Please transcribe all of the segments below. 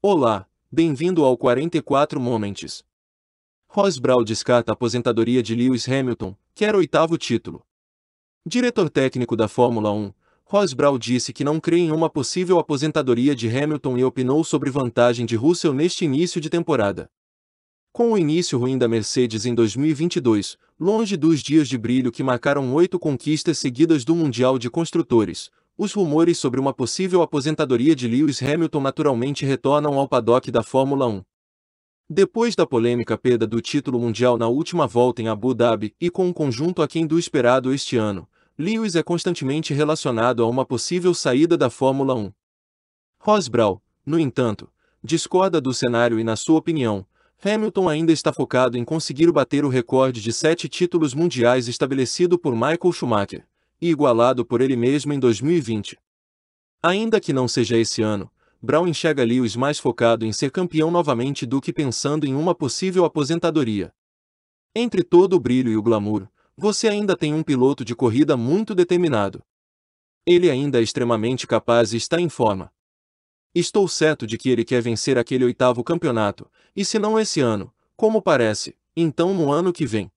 Olá, bem-vindo ao 44 Moments. Ross Brown descarta a aposentadoria de Lewis Hamilton, quer oitavo título. Diretor técnico da Fórmula 1, Ross Brown disse que não crê em uma possível aposentadoria de Hamilton e opinou sobre vantagem de Russell neste início de temporada. Com o início ruim da Mercedes em 2022, longe dos dias de brilho que marcaram oito conquistas seguidas do Mundial de Construtores, os rumores sobre uma possível aposentadoria de Lewis Hamilton naturalmente retornam ao paddock da Fórmula 1. Depois da polêmica perda do título mundial na última volta em Abu Dhabi e com um conjunto aquém do esperado este ano, Lewis é constantemente relacionado a uma possível saída da Fórmula 1. Rosbrau, no entanto, discorda do cenário e, na sua opinião, Hamilton ainda está focado em conseguir bater o recorde de sete títulos mundiais estabelecido por Michael Schumacher e igualado por ele mesmo em 2020. Ainda que não seja esse ano, Brown enxerga Lewis mais focado em ser campeão novamente do que pensando em uma possível aposentadoria. Entre todo o brilho e o glamour, você ainda tem um piloto de corrida muito determinado. Ele ainda é extremamente capaz e está em forma. Estou certo de que ele quer vencer aquele oitavo campeonato, e se não esse ano, como parece, então no ano que vem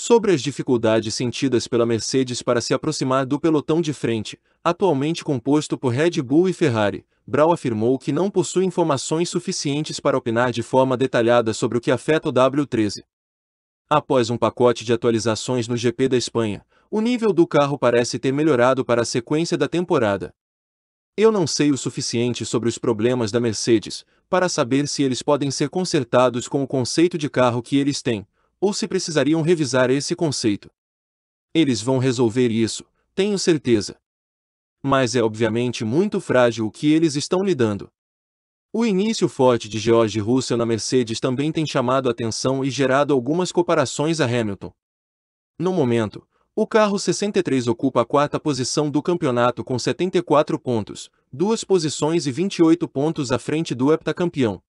sobre as dificuldades sentidas pela Mercedes para se aproximar do pelotão de frente, atualmente composto por Red Bull e Ferrari, Brau afirmou que não possui informações suficientes para opinar de forma detalhada sobre o que afeta o W13. Após um pacote de atualizações no GP da Espanha, o nível do carro parece ter melhorado para a sequência da temporada. Eu não sei o suficiente sobre os problemas da Mercedes para saber se eles podem ser consertados com o conceito de carro que eles têm, ou se precisariam revisar esse conceito. Eles vão resolver isso, tenho certeza. Mas é obviamente muito frágil o que eles estão lidando. O início forte de George Russell na Mercedes também tem chamado atenção e gerado algumas comparações a Hamilton. No momento, o carro 63 ocupa a quarta posição do campeonato com 74 pontos, duas posições e 28 pontos à frente do heptacampeão.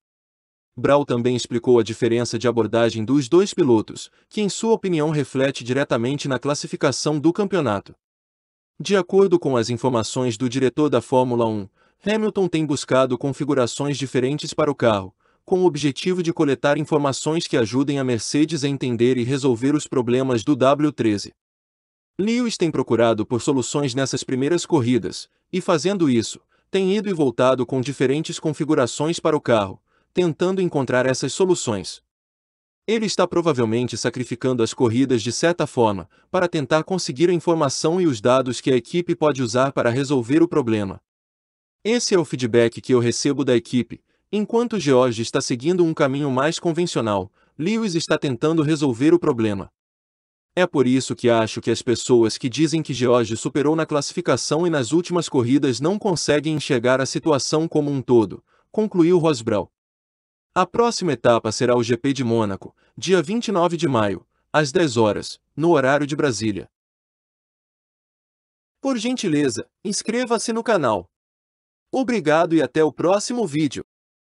Brau também explicou a diferença de abordagem dos dois pilotos, que em sua opinião reflete diretamente na classificação do campeonato. De acordo com as informações do diretor da Fórmula 1, Hamilton tem buscado configurações diferentes para o carro, com o objetivo de coletar informações que ajudem a Mercedes a entender e resolver os problemas do W13. Lewis tem procurado por soluções nessas primeiras corridas, e fazendo isso, tem ido e voltado com diferentes configurações para o carro, tentando encontrar essas soluções. Ele está provavelmente sacrificando as corridas de certa forma, para tentar conseguir a informação e os dados que a equipe pode usar para resolver o problema. Esse é o feedback que eu recebo da equipe. Enquanto George está seguindo um caminho mais convencional, Lewis está tentando resolver o problema. É por isso que acho que as pessoas que dizem que George superou na classificação e nas últimas corridas não conseguem enxergar a situação como um todo, concluiu Rosbrough. A próxima etapa será o GP de Mônaco, dia 29 de maio, às 10 horas, no horário de Brasília. Por gentileza, inscreva-se no canal. Obrigado e até o próximo vídeo.